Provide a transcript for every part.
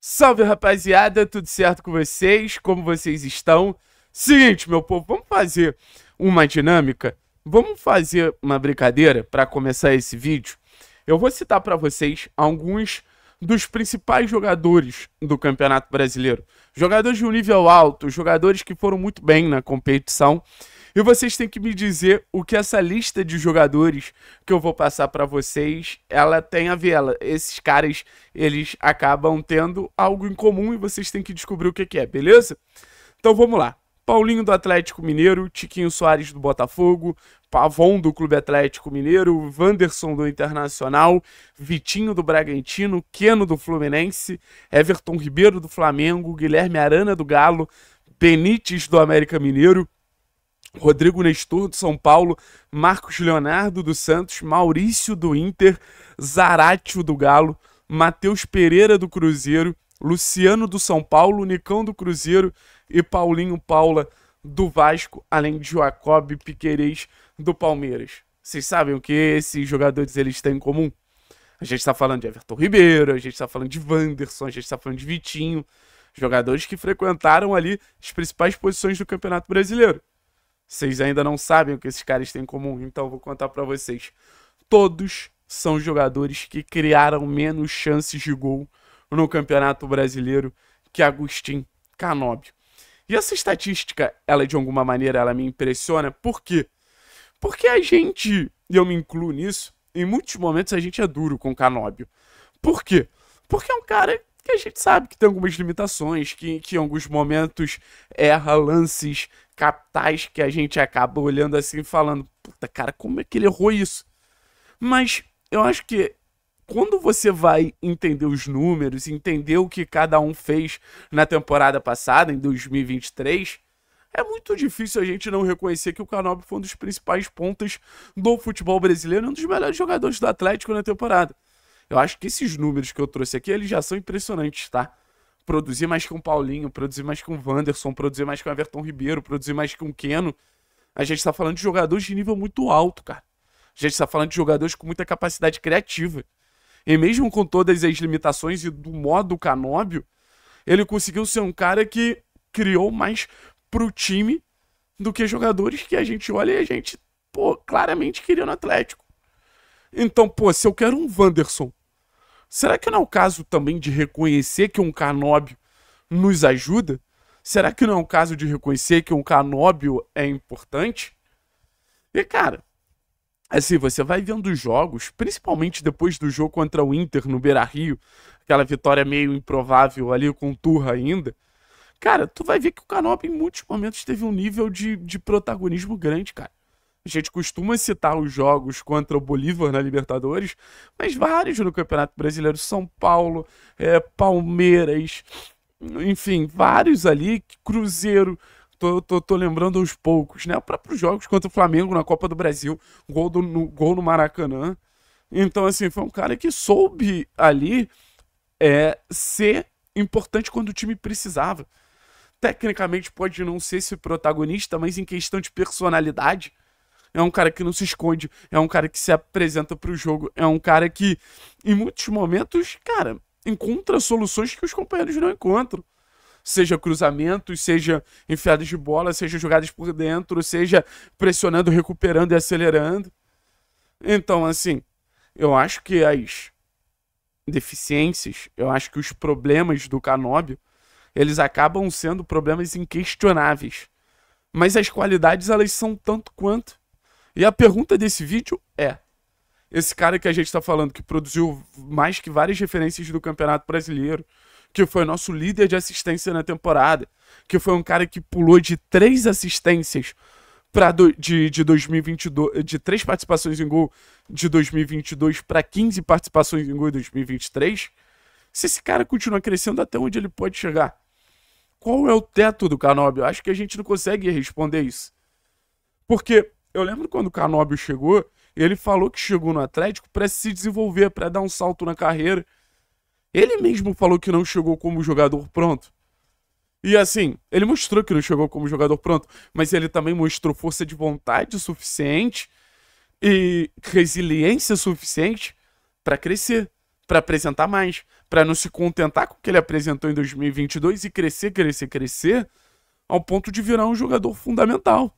Salve rapaziada, tudo certo com vocês? Como vocês estão? Seguinte, meu povo, vamos fazer uma dinâmica? Vamos fazer uma brincadeira para começar esse vídeo? Eu vou citar para vocês alguns dos principais jogadores do Campeonato Brasileiro. Jogadores de um nível alto, jogadores que foram muito bem na competição e vocês têm que me dizer o que essa lista de jogadores que eu vou passar para vocês, ela tem a ver. Ela, esses caras, eles acabam tendo algo em comum e vocês têm que descobrir o que, que é, beleza? Então vamos lá. Paulinho do Atlético Mineiro, Tiquinho Soares do Botafogo, Pavon do Clube Atlético Mineiro, Wanderson do Internacional, Vitinho do Bragantino, Queno do Fluminense, Everton Ribeiro do Flamengo, Guilherme Arana do Galo, Benítez do América Mineiro, Rodrigo Nestor do São Paulo, Marcos Leonardo do Santos, Maurício do Inter, Zaratio do Galo, Matheus Pereira do Cruzeiro, Luciano do São Paulo, Nicão do Cruzeiro e Paulinho Paula do Vasco, além de Jacob Piquerez do Palmeiras. Vocês sabem o que esses jogadores eles têm em comum? A gente está falando de Everton Ribeiro, a gente está falando de Wanderson, a gente está falando de Vitinho, jogadores que frequentaram ali as principais posições do Campeonato Brasileiro. Vocês ainda não sabem o que esses caras têm em comum, então eu vou contar para vocês. Todos são jogadores que criaram menos chances de gol no Campeonato Brasileiro que Agostinho Canóbio. E essa estatística, ela é de alguma maneira ela me impressiona, por quê? Porque a gente, e eu me incluo nisso, em muitos momentos a gente é duro com o Canóbio. Por quê? Porque é um cara que a gente sabe que tem algumas limitações, que, que em alguns momentos erra lances capitais que a gente acaba olhando assim falando, puta cara, como é que ele errou isso? Mas eu acho que quando você vai entender os números, entender o que cada um fez na temporada passada, em 2023, é muito difícil a gente não reconhecer que o Canobi foi um dos principais pontas do futebol brasileiro, um dos melhores jogadores do Atlético na temporada. Eu acho que esses números que eu trouxe aqui, eles já são impressionantes, tá? Produzir mais com o Paulinho, produzir mais com o Wanderson, produzir mais com o Everton Ribeiro, produzir mais com o Keno. A gente tá falando de jogadores de nível muito alto, cara. A gente tá falando de jogadores com muita capacidade criativa. E mesmo com todas as limitações e do modo Canóbio, ele conseguiu ser um cara que criou mais pro time do que jogadores que a gente olha e a gente, pô, claramente queria no Atlético. Então, pô, se eu quero um Wanderson Será que não é o caso também de reconhecer que um canóbio nos ajuda? Será que não é o caso de reconhecer que um canóbio é importante? E, cara, assim, você vai vendo os jogos, principalmente depois do jogo contra o Inter no Beira-Rio, aquela vitória meio improvável ali com o Turra ainda. Cara, tu vai ver que o Canopy em muitos momentos teve um nível de, de protagonismo grande, cara. A gente costuma citar os jogos contra o Bolívar na Libertadores, mas vários no Campeonato Brasileiro, São Paulo, é, Palmeiras, enfim, vários ali, Cruzeiro. Tô, tô, tô, lembrando aos poucos, né? Os próprios jogos contra o Flamengo na Copa do Brasil, gol, do, no, gol no Maracanã. Então, assim, foi um cara que soube ali é, ser importante quando o time precisava. Tecnicamente pode não ser esse protagonista, mas em questão de personalidade, é um cara que não se esconde, é um cara que se apresenta para o jogo, é um cara que, em muitos momentos, cara, encontra soluções que os companheiros não encontram. Seja cruzamentos, seja enfiadas de bola, seja jogadas por dentro, seja pressionando, recuperando e acelerando. Então, assim, eu acho que as deficiências, eu acho que os problemas do Canobio, eles acabam sendo problemas inquestionáveis. Mas as qualidades, elas são tanto quanto. E a pergunta desse vídeo é: esse cara que a gente está falando, que produziu mais que várias referências do Campeonato Brasileiro, que foi nosso líder de assistência na temporada, que foi um cara que pulou de três assistências para de, de 2022, de três participações em gol de 2022 para 15 participações em gol em 2023. Se esse cara continuar crescendo, até onde ele pode chegar? Qual é o teto do Canobi? acho que a gente não consegue responder isso. Porque eu lembro quando o Canóbio chegou, ele falou que chegou no Atlético para se desenvolver, para dar um salto na carreira. Ele mesmo falou que não chegou como jogador pronto. E assim, ele mostrou que não chegou como jogador pronto, mas ele também mostrou força de vontade suficiente e resiliência suficiente para crescer, para apresentar mais, para não se contentar com o que ele apresentou em 2022 e crescer, crescer, crescer, ao ponto de virar um jogador fundamental.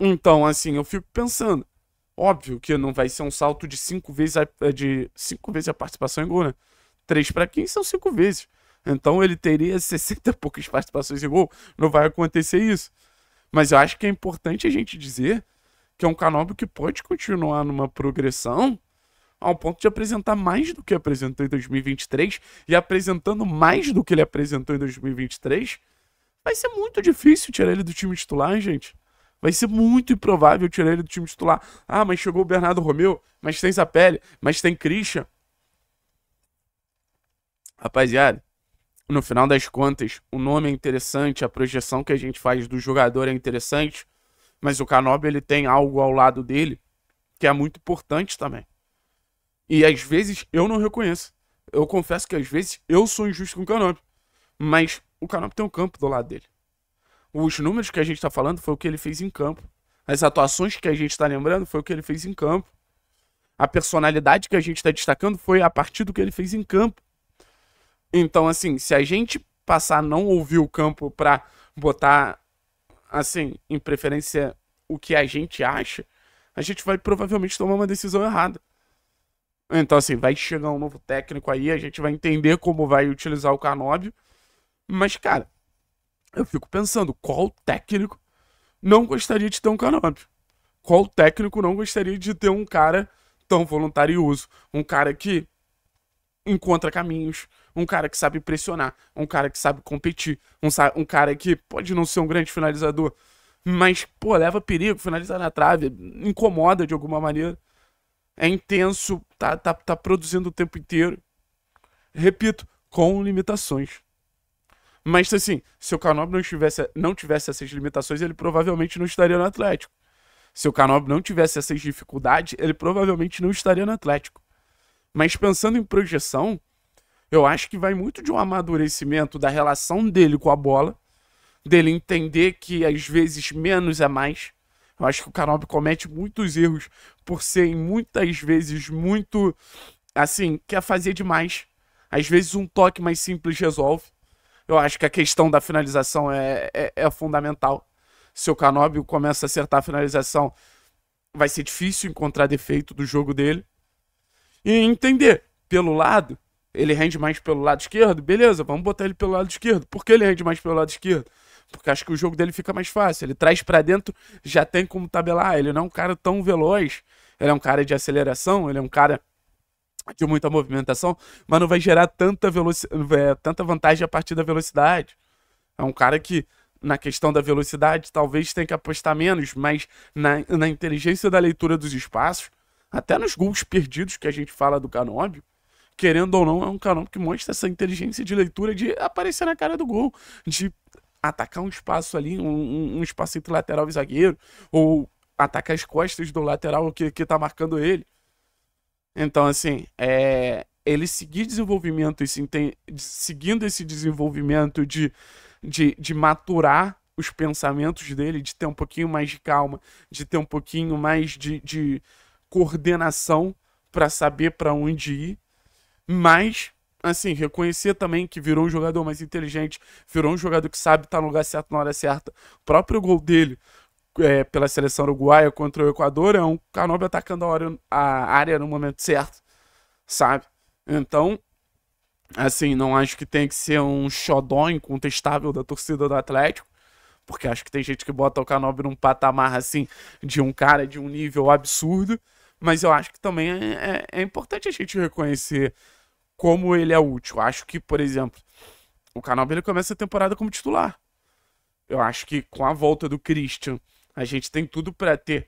Então, assim, eu fico pensando. Óbvio que não vai ser um salto de cinco vezes a, eh, de cinco vezes a participação em gol, né? três para quem são cinco vezes. Então ele teria 60 e poucas participações em gol. Não vai acontecer isso. Mas eu acho que é importante a gente dizer que é um Canóbio que pode continuar numa progressão ao ponto de apresentar mais do que apresentou em 2023 e apresentando mais do que ele apresentou em 2023, vai ser muito difícil tirar ele do time titular, gente. Vai ser muito improvável tirar ele do time titular. Ah, mas chegou o Bernardo Romeu, mas tem Zapelli, mas tem Christian. Rapaziada, no final das contas, o nome é interessante, a projeção que a gente faz do jogador é interessante, mas o Canobi ele tem algo ao lado dele que é muito importante também. E às vezes eu não reconheço. Eu confesso que às vezes eu sou injusto com o Canobi, mas o Canobi tem um campo do lado dele os números que a gente está falando foi o que ele fez em campo. As atuações que a gente está lembrando foi o que ele fez em campo. A personalidade que a gente está destacando foi a partir do que ele fez em campo. Então, assim, se a gente passar a não ouvir o campo para botar, assim, em preferência o que a gente acha, a gente vai provavelmente tomar uma decisão errada. Então, assim, vai chegar um novo técnico aí, a gente vai entender como vai utilizar o Canóbio. Mas, cara, eu fico pensando, qual técnico não gostaria de ter um Canóbio? Qual técnico não gostaria de ter um cara tão voluntarioso? Um cara que encontra caminhos, um cara que sabe pressionar, um cara que sabe competir, um, um cara que pode não ser um grande finalizador, mas, pô, leva perigo, finaliza na trave, incomoda de alguma maneira. É intenso, tá, tá, tá produzindo o tempo inteiro. Repito, com limitações. Mas assim, se o Canob não tivesse, não tivesse essas limitações, ele provavelmente não estaria no Atlético. Se o Canob não tivesse essas dificuldades, ele provavelmente não estaria no Atlético. Mas pensando em projeção, eu acho que vai muito de um amadurecimento da relação dele com a bola, dele entender que às vezes menos é mais. Eu acho que o Canob comete muitos erros por ser muitas vezes muito assim, quer fazer demais. Às vezes um toque mais simples resolve. Eu acho que a questão da finalização é, é, é fundamental. Se o Canóbio começa a acertar a finalização, vai ser difícil encontrar defeito do jogo dele. E entender, pelo lado, ele rende mais pelo lado esquerdo, beleza, vamos botar ele pelo lado esquerdo. Por que ele rende mais pelo lado esquerdo? Porque acho que o jogo dele fica mais fácil. Ele traz para dentro, já tem como tabelar. Ele não é um cara tão veloz. Ele é um cara de aceleração, ele é um cara de muita movimentação, mas não vai gerar tanta, é, tanta vantagem a partir da velocidade. É um cara que, na questão da velocidade, talvez tenha que apostar menos, mas na, na inteligência da leitura dos espaços, até nos gols perdidos que a gente fala do Canobio, querendo ou não, é um canobio que mostra essa inteligência de leitura de aparecer na cara do gol, de atacar um espaço ali, um, um espaço entre lateral e zagueiro, ou atacar as costas do lateral que, que tá marcando ele. Então, assim, é, ele seguir desenvolvimento, esse, seguindo esse desenvolvimento de, de, de maturar os pensamentos dele, de ter um pouquinho mais de calma, de ter um pouquinho mais de, de coordenação para saber para onde ir, mas assim, reconhecer também que virou um jogador mais inteligente, virou um jogador que sabe estar tá no lugar certo na hora certa. O próprio gol dele é, pela seleção uruguaia contra o Equador é um Canobi atacando a área no momento certo, sabe? Então, assim, não acho que tem que ser um xodó incontestável da torcida do Atlético, porque acho que tem gente que bota o Canobi num patamar, assim, de um cara de um nível absurdo, mas eu acho que também é, é, é importante a gente reconhecer como ele é útil. Acho que, por exemplo, o Canobi ele começa a temporada como titular. Eu acho que com a volta do Christian a gente tem tudo para ter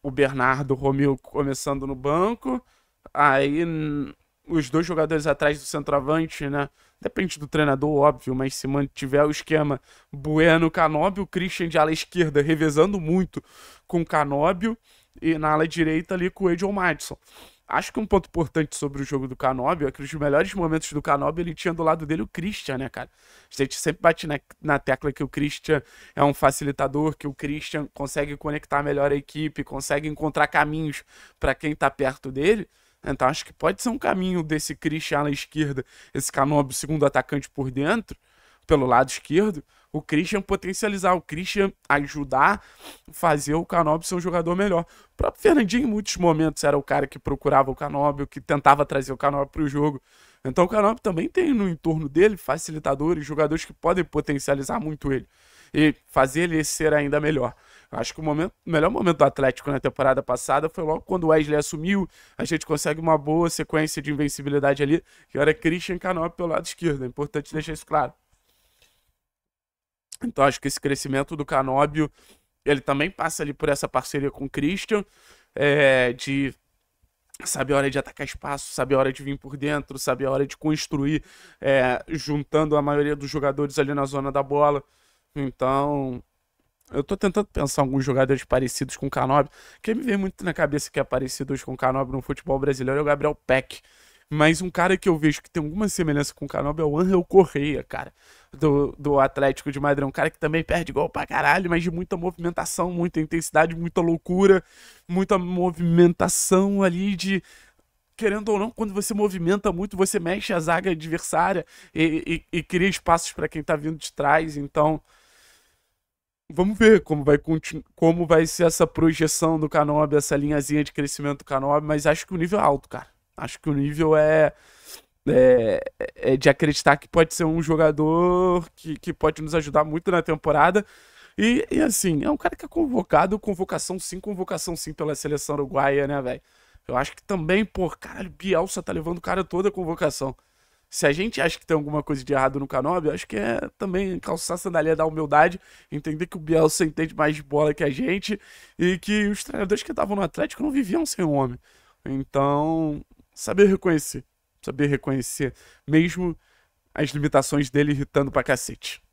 o Bernardo Romil começando no banco, aí hum, os dois jogadores atrás do centroavante, né? Depende do treinador, óbvio, mas se mantiver o esquema Bueno, Canóbio, Christian de ala esquerda, revezando muito com Canóbio, e na ala direita ali com o Edson Madison. Acho que um ponto importante sobre o jogo do Canóbio é que os melhores momentos do Canóbio ele tinha do lado dele o Christian, né, cara? A gente sempre bate na, na tecla que o Christian é um facilitador, que o Christian consegue conectar melhor a equipe, consegue encontrar caminhos para quem tá perto dele. Então acho que pode ser um caminho desse Christian na esquerda, esse Canóbio segundo atacante por dentro, pelo lado esquerdo, o Christian potencializar, o Christian ajudar fazer o Canóbio ser um jogador melhor. O próprio Fernandinho, em muitos momentos, era o cara que procurava o o que tentava trazer o Canóbio para o jogo. Então o Canóbio também tem no entorno dele facilitadores, jogadores que podem potencializar muito ele e fazer ele ser ainda melhor. Acho que o, momento, melhor momento do Atlético na temporada passada foi logo quando o Wesley assumiu. A gente consegue uma boa sequência de invencibilidade ali, que era Christian Canop pelo lado esquerdo. É importante deixar isso claro. Então acho que esse crescimento do Canóbio, ele também passa ali por essa parceria com o Christian, é, de saber a hora de atacar espaço, saber a hora de vir por dentro, saber a hora de construir, é, juntando a maioria dos jogadores ali na zona da bola. Então, eu tô tentando pensar alguns jogadores parecidos com o Canobi. Quem me vem muito na cabeça que é parecido hoje com o Canobi no futebol brasileiro é o Gabriel Peck, mas um cara que eu vejo que tem alguma semelhança com o Canobi é o Angel Correia, cara, do, do Atlético de Madrid. É um cara que também perde gol pra caralho, mas de muita movimentação, muita intensidade, muita loucura, muita movimentação ali de querendo ou não, quando você movimenta muito, você mexe a zaga adversária e, e, e cria espaços para quem está vindo de trás. Então, vamos ver como vai, como vai ser essa projeção do Canob, essa linhazinha de crescimento do Canob, mas acho que o nível é alto, cara. Acho que o nível é, é, é de acreditar que pode ser um jogador que, que pode nos ajudar muito na temporada. E, e, assim, é um cara que é convocado, convocação sim, convocação sim pela seleção uruguaia, né, velho? Eu acho que também, pô, caralho, Bielsa tá levando o cara toda a convocação. Se a gente acha que tem alguma coisa de errado no eu acho que é também calçar a sandália da humildade, entender que o Bielsa entende mais de bola que a gente e que os treinadores que estavam no Atlético não viviam sem um homem. Então, saber reconhecer. Saber reconhecer mesmo as limitações dele irritando pra cacete.